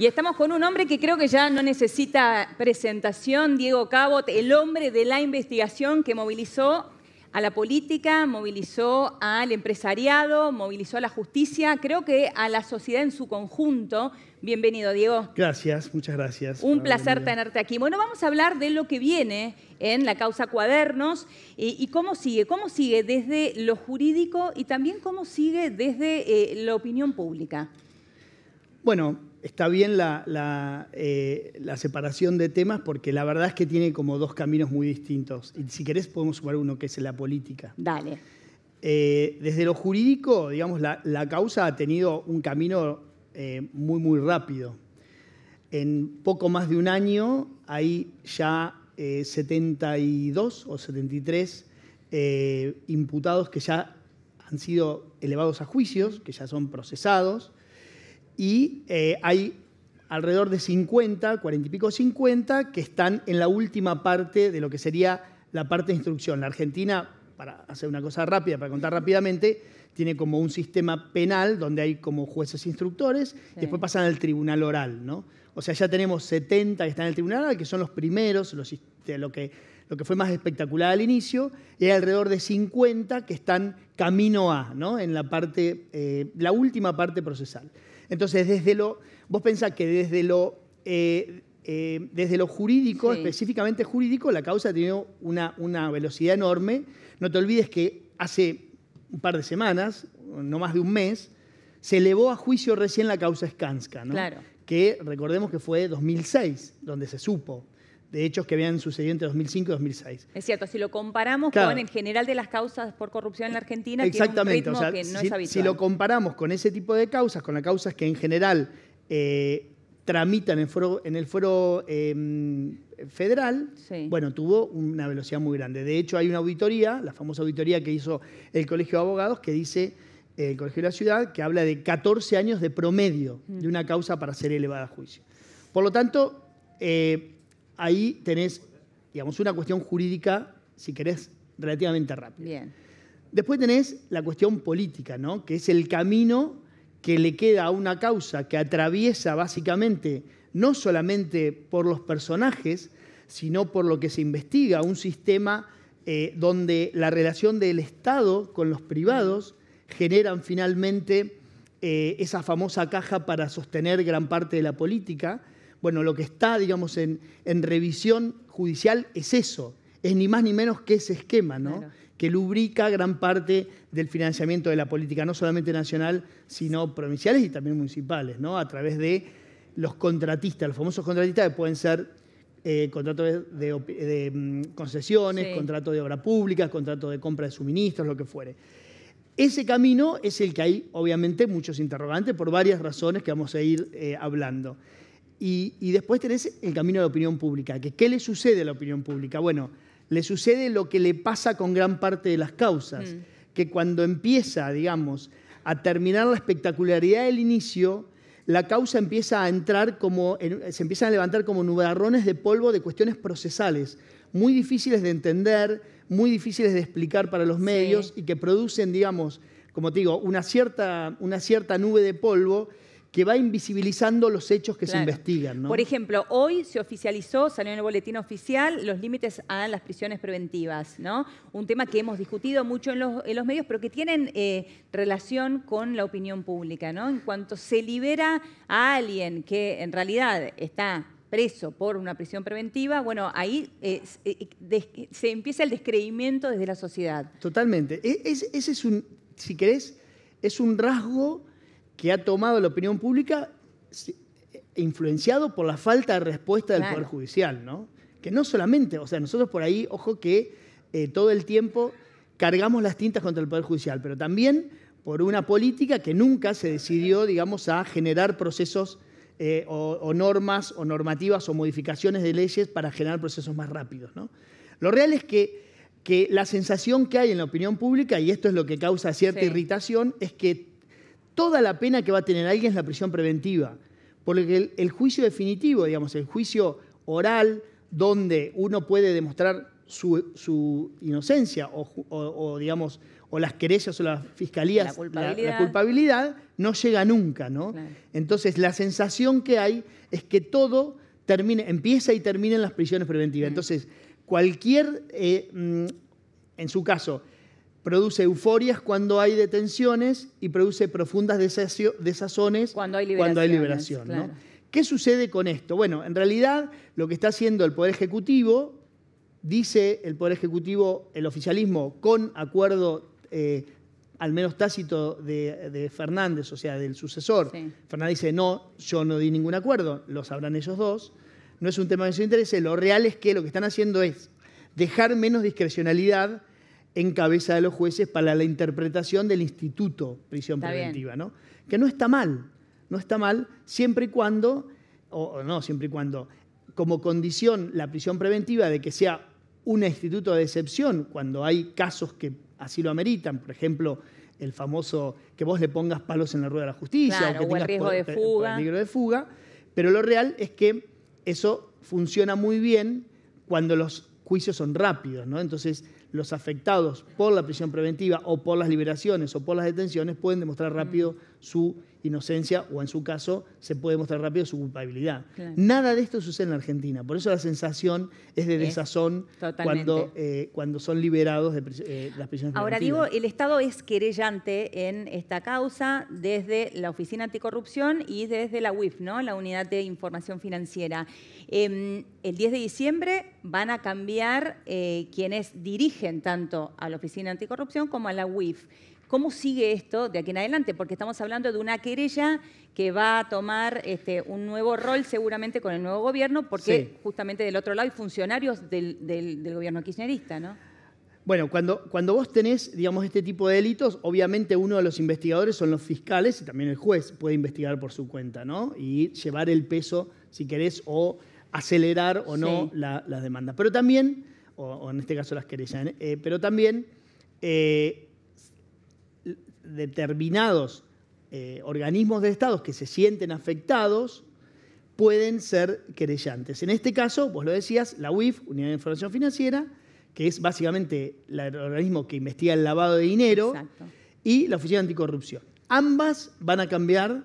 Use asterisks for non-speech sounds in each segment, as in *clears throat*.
Y estamos con un hombre que creo que ya no necesita presentación, Diego Cabot, el hombre de la investigación que movilizó a la política, movilizó al empresariado, movilizó a la justicia, creo que a la sociedad en su conjunto. Bienvenido, Diego. Gracias, muchas gracias. Un placer tenerte aquí. Bueno, vamos a hablar de lo que viene en la causa Cuadernos y, cómo sigue, cómo sigue desde lo jurídico y también cómo sigue desde eh, la opinión pública. Bueno, está bien eh, la, separación de temas porque la verdad es que tiene como dos caminos muy distintos. Y si querés podemos sumar uno que es la política. Dale. Eh, desde lo jurídico, digamos, la, causa ha tenido un camino eh, muy, muy rápido. En poco más de un año hay ya 72 o 73 imputados que ya han sido elevados a juicios, que ya son procesados y eh, hay alrededor de 50, 40 y pico 50, que están en la última parte de lo que sería la parte de instrucción. La Argentina, para hacer una cosa rápida, para contar rápidamente, tiene como un sistema penal donde hay como jueces instructores y después pasan al tribunal oral, ¿no? O sea, ya tenemos 70 que están en el tribunal oral, que son los primeros, lo, que, lo que fue más espectacular al inicio, y hay alrededor de 50 que están camino a, ¿no? En la parte, eh, la última parte procesal. Entonces, desde lo, vos pensás que desde lo, eh, eh, desde lo jurídico, específicamente jurídico, la causa ha tenido una, velocidad enorme. No te olvides que hace un par de semanas, no más de un mes, se elevó a juicio recién la causa Skanska, que recordemos que fue 2006, donde se supo de hechos que habían sucedido entre 2005 y 2006. Es cierto, si lo comparamos con el general de las causas por corrupción en la Argentina, tiene un ritmo que no si, es habitual. Si lo comparamos con ese tipo de causas, con las causas que en general eh, tramitan en, el fuero em, federal, bueno, tuvo una velocidad muy grande. De hecho, hay una auditoría, la famosa auditoría que hizo el Colegio de Abogados, que dice eh, el Colegio de la Ciudad, que habla de 14 años de promedio de mm. una causa para ser elevada a juicio. Por lo tanto, eh, ahí tenés, digamos, una cuestión jurídica, si querés, relativamente rápida. Después tenés la cuestión política, ¿no? Que es el camino que le queda a una causa que atraviesa básicamente no solamente por los personajes, sino por lo que se investiga, un sistema eh, donde la relación del Estado con los privados generan finalmente eh, esa famosa caja para sostener gran parte de la política bueno, lo que está, digamos, en, revisión judicial es eso, es ni más ni menos que ese esquema, ¿no? que lubrica gran parte del financiamiento de la política, no solamente nacional, sino provinciales y también municipales, ¿no? a través de los contratistas, los famosos contratistas que pueden ser eh, contratos de, mm, concesiones, contratos de obra pública, contratos de compra de suministros, lo que fuere. Ese camino es el que hay, obviamente, muchos interrogantes por varias razones que vamos a ir eh, hablando. Y, después tenés el camino de la opinión pública. Que, ¿Qué le sucede a la opinión pública? Bueno, le sucede lo que le pasa con gran parte de las causas, mm. que cuando empieza, digamos, a terminar la espectacularidad del inicio, la causa empieza a entrar como, se empiezan a levantar como nubarrones de polvo de cuestiones procesales, muy difíciles de entender, muy difíciles de explicar para los medios y que producen, digamos, como te digo, una cierta, una cierta nube de polvo que va invisibilizando los hechos que se investigan. Por ejemplo, hoy se oficializó, salió en el boletín oficial, los límites a las prisiones preventivas, ¿no? Un tema que hemos discutido mucho en los, medios, pero que tienen eh, relación con la opinión pública, ¿no? En cuanto se libera a alguien que en realidad está preso por una prisión preventiva, bueno, ahí eh, se, empieza el descreimiento desde la sociedad. Totalmente. E, ese es un, si querés, es un rasgo que ha tomado la opinión pública e influenciado por la falta de respuesta del Poder Judicial, ¿no? Que no solamente, o sea, nosotros por ahí, ojo que eh, todo el tiempo cargamos las tintas contra el Poder Judicial, pero también por una política que nunca se decidió, digamos, a generar procesos eh, o, normas o normativas o modificaciones de leyes para generar procesos más rápidos. ¿no? Lo real es que, que, la sensación que hay en la opinión pública, y esto es lo que causa cierta irritación, es que toda la pena que va a tener alguien es la prisión preventiva. Porque el, juicio definitivo, digamos, el juicio oral, donde uno puede demostrar su, inocencia o, digamos, o las querellas o las fiscalías, la culpabilidad, la, culpabilidad no llega nunca, ¿no? Entonces, la sensación que hay es que todo termine, empieza y termina en las prisiones preventivas. Mm. Entonces, cualquier, eh, mm, en su caso, Produce euforias cuando hay detenciones y produce profundas desazones cuando hay liberación. ¿Qué sucede con esto? Bueno, en realidad lo que está haciendo el Poder Ejecutivo, dice el Poder Ejecutivo, el oficialismo, con acuerdo eh, al menos tácito de, Fernández, o sea, del sucesor. Fernández dice, no, yo no di ningún acuerdo, lo sabrán ellos dos. No es un tema de su interés, lo real es que lo que están haciendo es dejar menos discrecionalidad en cabeza de los jueces para la interpretación del instituto prisión preventiva, Que no está mal, no está mal siempre y cuando, o, no siempre y cuando, como condición la prisión preventiva de que sea un instituto de excepción cuando hay casos que así lo ameritan, por ejemplo, el famoso que vos le pongas palos en la rueda de la justicia o que el riesgo de fuga. peligro de fuga, pero lo real es que eso funciona muy bien cuando los juicios son rápidos, ¿no? Entonces, los afectados por la prisión preventiva o por las liberaciones o por las detenciones pueden demostrar rápido su inocencia o en su caso se puede mostrar rápido su culpabilidad. Nada de esto sucede en Argentina, por eso la sensación es de desazón cuando, eh, cuando son liberados de eh, las prisiones. Ahora digo, el Estado es querellante en esta causa desde la Oficina Anticorrupción y desde la UIF, ¿no? la Unidad de Información Financiera. Em, el 10 de diciembre van a cambiar eh, quienes dirigen tanto a la Oficina Anticorrupción como a la UIF cómo sigue esto de aquí en adelante, porque estamos hablando de una querella que va a tomar este, un nuevo rol seguramente con el nuevo gobierno, porque justamente del otro lado hay funcionarios del, gobierno kirchnerista, ¿no? Bueno, cuando, cuando, vos tenés, digamos, este tipo de delitos, obviamente uno de los investigadores son los fiscales y también el juez puede investigar por su cuenta, ¿no? Y llevar el peso, si querés, o acelerar o no las demandas. Pero también, o, en este caso las querellas, ¿eh? Eh, pero también eh, determinados eh, organismos de estados que se sienten afectados pueden ser querellantes. En este caso, vos lo decías, la UIF, Unidad de Información Financiera, que es básicamente el organismo que investiga el lavado de dinero, y la Oficina de Anticorrupción. Ambas van a cambiar,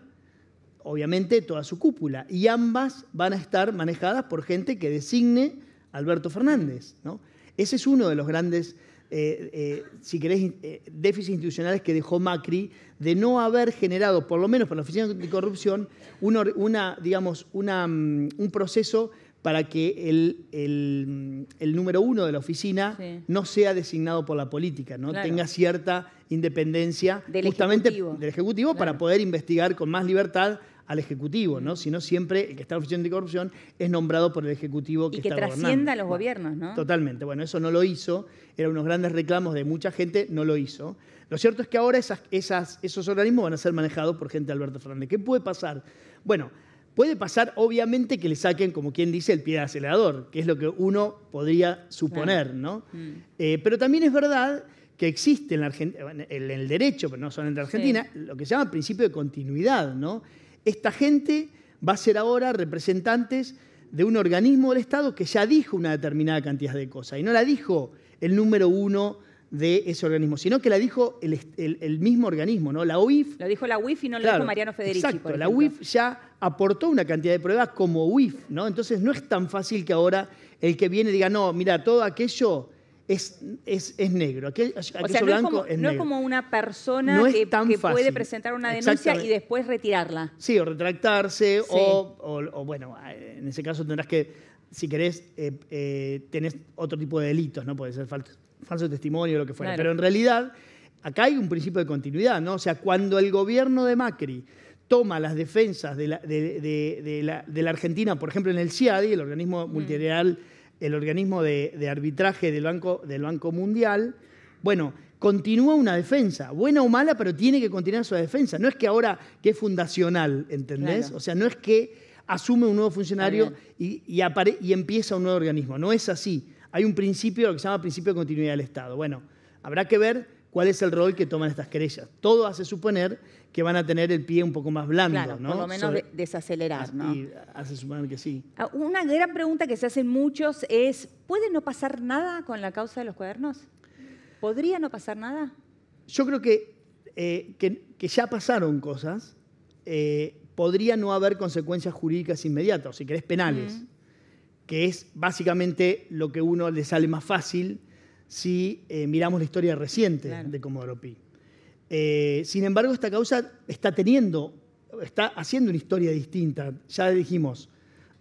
obviamente, toda su cúpula, y ambas van a estar manejadas por gente que designe Alberto Fernández. ¿no? Ese es uno de los grandes eh, eh, si querés, eh, déficits institucionales que dejó Macri de no haber generado, por lo menos para la Oficina de Corrupción, una, digamos, mm, un proceso para que mm, el, número uno de la oficina no sea designado por la política, no tenga cierta independencia del justamente ejecutivo. del Ejecutivo para poder investigar con más libertad al Ejecutivo, ¿no? sino siempre el que está en oficina Corrupción es nombrado por el Ejecutivo que, está gobernando. que trascienda a los gobiernos, ¿no? Totalmente. Bueno, eso no lo hizo. Eran unos grandes reclamos de mucha gente, no lo hizo. Lo cierto es que ahora esas, esas, esos organismos van a ser manejados por gente de Alberto Fernández. ¿Qué puede pasar? Bueno, puede pasar obviamente que le saquen, como quien dice, el pie de acelerador, que es lo que uno podría suponer, ¿no? Mm. Eh, pero también es verdad que existe en, la el derecho, pero no solamente en Argentina, lo que se llama principio de continuidad, ¿no? Esta gente va a ser ahora representantes de un organismo del Estado que ya dijo una determinada cantidad de cosas. Y no la dijo el número uno de ese organismo, sino que la dijo el, mismo organismo, ¿no? La UIF. Lo dijo la UIF y no lo dijo Mariano Federici. Exacto, la UIF ya aportó una cantidad de pruebas como UIF, ¿no? Entonces no es tan fácil que ahora el que viene diga, no, mira, todo aquello es, es, negro. no blanco es, como, No es como una persona que, puede presentar una denuncia y después retirarla. Sí, o retractarse, O, bueno, en ese caso tendrás que, si querés, eh, eh tenés otro tipo de delitos, ¿no? Puede ser falso, testimonio o lo que fuera. Pero en realidad, acá hay un principio de continuidad, ¿no? O sea, cuando el gobierno de Macri toma las defensas de la, de, la, Argentina, por ejemplo, en el CIADI, el organismo mm. multilateral el organismo de, arbitraje del Banco, Mundial, bueno, continúa una defensa, buena o mala, pero tiene que continuar su defensa. No es que ahora que es fundacional, ¿entendés? O sea, no es que asume un nuevo funcionario y, y, empieza un nuevo organismo. No es así. Hay un principio, lo que se llama principio de continuidad del Estado. Bueno, habrá que ver cuál es el rol que toman estas querellas. Todo hace suponer que van a tener el pie un poco más blando, claro, Por lo menos desacelerar, ¿no? Y hace suponer que sí. Ah, una gran pregunta que se hacen muchos es: ¿puede no pasar nada con la causa de los cuadernos? ¿Podría no pasar nada? Yo creo que, eh, que, que ya pasaron cosas. Eh, podría no haber consecuencias jurídicas inmediatas, o si querés penales, que es básicamente lo que uno le sale más fácil si eh, miramos la historia reciente de Comodoro Pi. Eh, sin embargo, esta causa está teniendo, está haciendo una historia distinta, ya dijimos,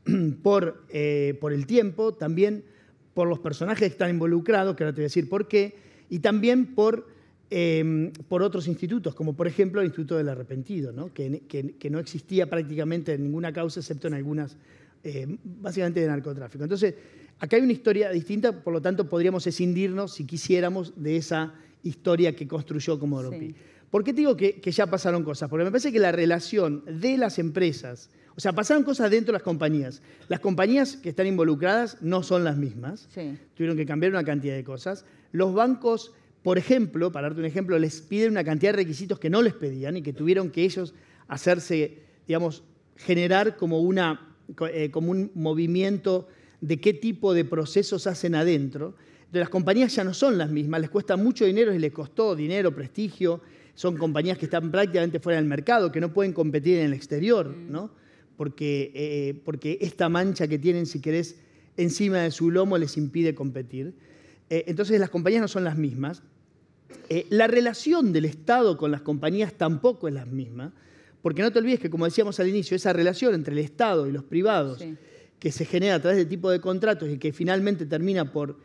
*clears throat* por, eh, por el tiempo, también por los personajes que están involucrados, que ahora te voy a decir por qué, y también por, em, por otros institutos, como por ejemplo el Instituto del Arrepentido, ¿no? Que, que, no existía prácticamente en ninguna causa, excepto en algunas, básicamente de narcotráfico. Entonces, Acá hay una historia distinta, por lo tanto podríamos escindirnos, si quisiéramos, de esa historia que construyó como Europa. ¿Por qué te digo que, ya pasaron cosas? Porque me parece que la relación de las empresas, o sea, pasaron cosas dentro de las compañías. Las compañías que están involucradas no son las mismas. Tuvieron que cambiar una cantidad de cosas. Los bancos, por ejemplo, para darte un ejemplo, les piden una cantidad de requisitos que no les pedían y que tuvieron que ellos hacerse, digamos, generar como, una, eh, como un movimiento de qué tipo de procesos hacen adentro. de las compañías ya no son las mismas, les cuesta mucho dinero y les costó dinero, prestigio. Son compañías que están prácticamente fuera del mercado, que no pueden competir en el exterior, mm. ¿no? Porque, eh, porque esta mancha que tienen, si querés, encima de su lomo les impide competir. Eh, entonces las compañías no son las mismas. Eh, la relación del Estado con las compañías tampoco es la misma, porque no te olvides que, como decíamos al inicio, esa relación entre el Estado y los privados que se genera a través de tipo de contratos y que finalmente termina por,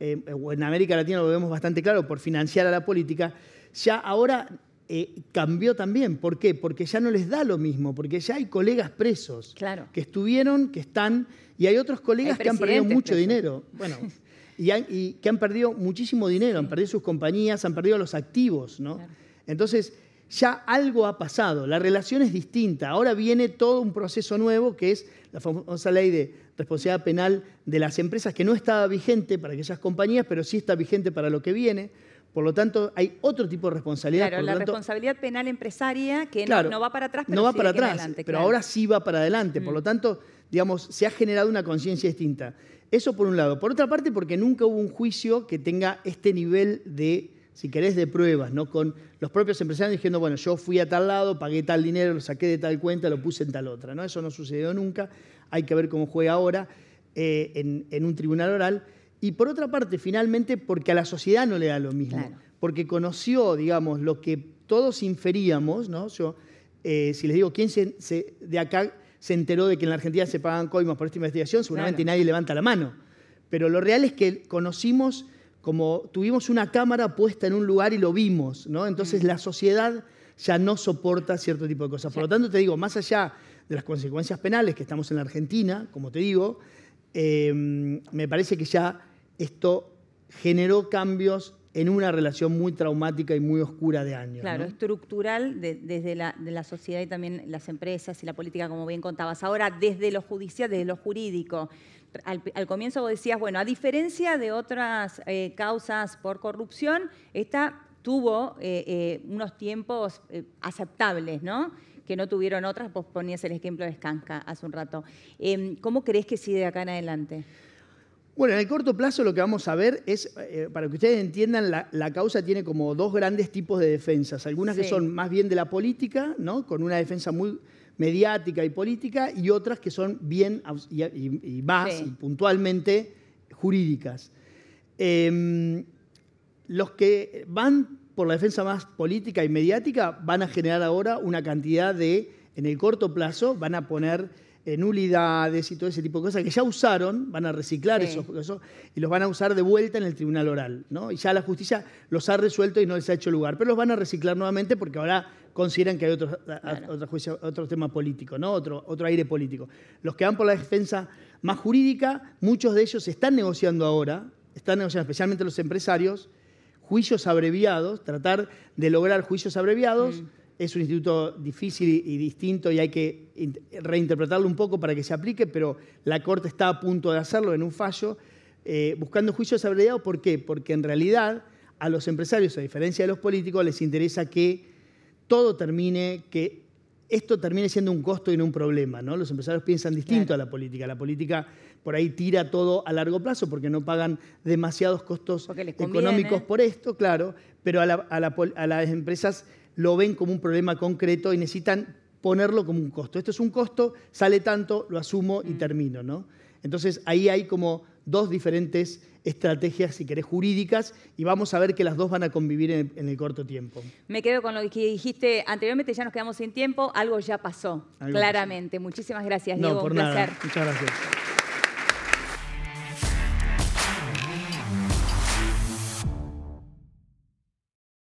eh, en América Latina lo vemos bastante claro, por financiar a la política, ya ahora eh, cambió también. ¿Por qué? Porque ya no les da lo mismo, porque ya hay colegas presos que estuvieron, que están, y hay otros colegas que han perdido mucho dinero. Bueno, y, que han perdido muchísimo dinero, han perdido sus compañías, han perdido los activos, ¿no? Entonces, ya algo ha pasado, la relación es distinta, ahora viene todo un proceso nuevo que es la famosa ley de responsabilidad penal de las empresas que no estaba vigente para aquellas compañías, pero sí está vigente para lo que viene. Por lo tanto, hay otro tipo de responsabilidad. Claro, la responsabilidad penal empresaria que no, va para atrás, pero no va para adelante, pero ahora sí va para adelante. Por mm. lo tanto, digamos, se ha generado una conciencia distinta. Eso por un lado. Por otra parte, porque nunca hubo un juicio que tenga este nivel de si querés, de pruebas, ¿no? Con los propios empresarios diciendo, bueno, yo fui a tal lado, pagué tal dinero, lo saqué de tal cuenta, lo puse en tal otra, ¿no? Eso no sucedió nunca, hay que ver cómo juega ahora eh, en, un tribunal oral. Y por otra parte, finalmente, porque a la sociedad no le da lo mismo, porque conoció, digamos, lo que todos inferíamos, ¿no? Yo, eh, si les digo, ¿quién de acá se enteró de que en la Argentina se pagan coimas por esta investigación? Seguramente nadie levanta la mano. Pero lo real es que conocimos como tuvimos una cámara puesta en un lugar y lo vimos, ¿no? Entonces mm. la sociedad ya no soporta cierto tipo de cosas. Por lo tanto, te digo, más allá de las consecuencias penales que estamos en la Argentina, como te digo, em, me parece que ya esto generó cambios en una relación muy traumática y muy oscura de años. Claro, estructural desde la, la, sociedad y también las empresas y la política, como bien contabas. Ahora, desde lo judicial, desde lo jurídico, al, comienzo vos decías, bueno, a diferencia de otras eh, causas por corrupción, esta tuvo eh, eh, unos tiempos aceptables, ¿no? Que no tuvieron otras, vos ponías el ejemplo de Escanca hace un rato. Em, ¿Cómo crees que sigue de acá en adelante? Bueno, en el corto plazo lo que vamos a ver es, para que ustedes entiendan, la, causa tiene como dos grandes tipos de defensas. Algunas que son más bien de la política, ¿no? con una defensa muy mediática y política y otras que son bien y, más puntualmente jurídicas. Em, los que van por la defensa más política y mediática van a generar ahora una cantidad de, en el corto plazo, van a poner nulidades y todo ese tipo de cosas que ya usaron, van a reciclar eso esos, y los van a usar de vuelta en el tribunal oral, ¿no? Y ya la justicia los ha resuelto y no les ha hecho lugar, pero los van a reciclar nuevamente porque ahora consideran que hay otro, tema político, ¿no? Otro, otro aire político. Los que van por la defensa más jurídica, muchos de ellos están negociando ahora, están negociando, especialmente los empresarios, juicios abreviados, tratar de lograr juicios abreviados. Mm es un instituto difícil y, distinto y hay que reinterpretarlo un poco para que se aplique, pero la Corte está a punto de hacerlo en un fallo, eh, buscando juicios abreviados. ¿Por qué? Porque en realidad a los empresarios, a diferencia de los políticos, les interesa que todo termine, que esto termine siendo un costo y no un problema. ¿no? Los empresarios piensan distinto a la política. La política por ahí tira todo a largo plazo porque no pagan demasiados costos económicos por esto, claro, pero a las empresas lo ven como un problema concreto y necesitan ponerlo como un costo. Esto es un costo, sale tanto, lo asumo y mm. termino. ¿no? Entonces ahí hay como dos diferentes estrategias, si querés, jurídicas, y vamos a ver que las dos van a convivir en, el corto tiempo. Me quedo con lo que dijiste anteriormente, ya nos quedamos sin tiempo, algo ya pasó, claramente. Muchísimas gracias, Diego. por Muchas gracias.